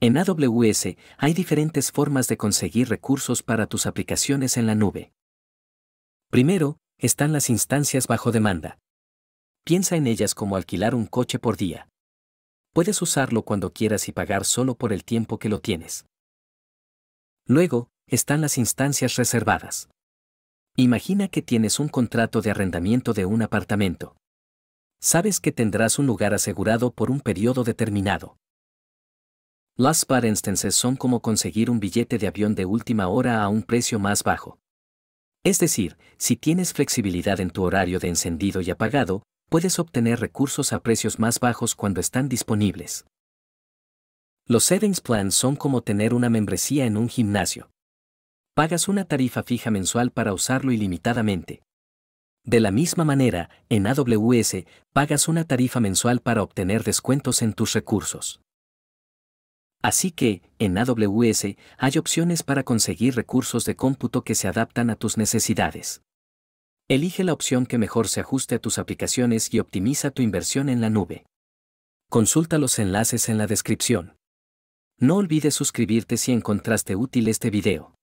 En AWS hay diferentes formas de conseguir recursos para tus aplicaciones en la nube. Primero, están las instancias bajo demanda. Piensa en ellas como alquilar un coche por día. Puedes usarlo cuando quieras y pagar solo por el tiempo que lo tienes. Luego, están las instancias reservadas. Imagina que tienes un contrato de arrendamiento de un apartamento. Sabes que tendrás un lugar asegurado por un periodo determinado. Las par instances son como conseguir un billete de avión de última hora a un precio más bajo. Es decir, si tienes flexibilidad en tu horario de encendido y apagado, puedes obtener recursos a precios más bajos cuando están disponibles. Los settings plans son como tener una membresía en un gimnasio. Pagas una tarifa fija mensual para usarlo ilimitadamente. De la misma manera, en AWS, pagas una tarifa mensual para obtener descuentos en tus recursos. Así que, en AWS, hay opciones para conseguir recursos de cómputo que se adaptan a tus necesidades. Elige la opción que mejor se ajuste a tus aplicaciones y optimiza tu inversión en la nube. Consulta los enlaces en la descripción. No olvides suscribirte si encontraste útil este video.